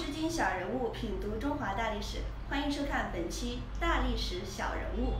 知今小人物品读中华大历史，欢迎收看本期大历史小人物。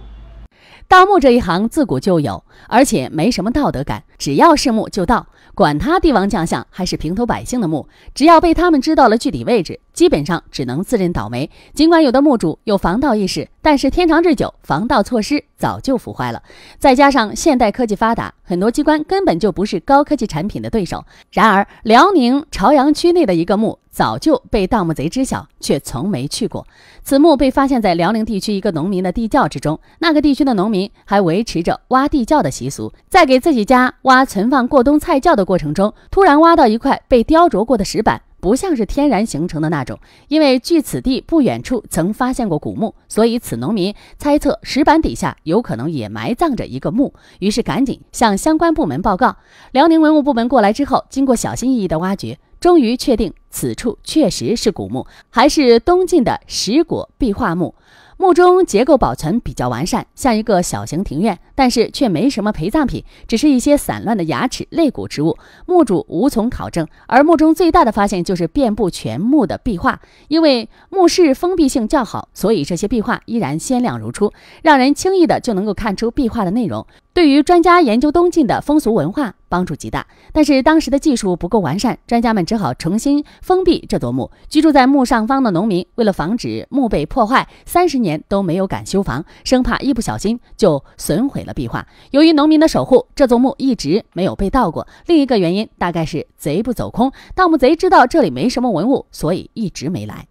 盗墓这一行自古就有，而且没什么道德感，只要是墓就盗，管他帝王将相还是平头百姓的墓，只要被他们知道了具体位置，基本上只能自认倒霉。尽管有的墓主有防盗意识，但是天长日久，防盗措施早就腐坏了。再加上现代科技发达，很多机关根本就不是高科技产品的对手。然而，辽宁朝阳区内的一个墓。早就被盗墓贼知晓，却从没去过此墓。被发现在辽宁地区一个农民的地窖之中。那个地区的农民还维持着挖地窖的习俗，在给自己家挖存放过冬菜窖的过程中，突然挖到一块被雕琢过的石板，不像是天然形成的那种。因为距此地不远处曾发现过古墓，所以此农民猜测石板底下有可能也埋葬着一个墓，于是赶紧向相关部门报告。辽宁文物部门过来之后，经过小心翼翼的挖掘。终于确定此处确实是古墓，还是东晋的石椁壁画墓。墓中结构保存比较完善，像一个小型庭院，但是却没什么陪葬品，只是一些散乱的牙齿、肋骨之物，墓主无从考证。而墓中最大的发现就是遍布全墓的壁画，因为墓室封闭性较好，所以这些壁画依然鲜亮如初，让人轻易的就能够看出壁画的内容。对于专家研究东晋的风俗文化。帮助极大，但是当时的技术不够完善，专家们只好重新封闭这座墓。居住在墓上方的农民，为了防止墓被破坏，三十年都没有敢修房，生怕一不小心就损毁了壁画。由于农民的守护，这座墓一直没有被盗过。另一个原因大概是贼不走空，盗墓贼知道这里没什么文物，所以一直没来。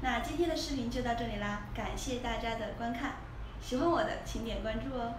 那今天的视频就到这里啦，感谢大家的观看，喜欢我的请点关注哦。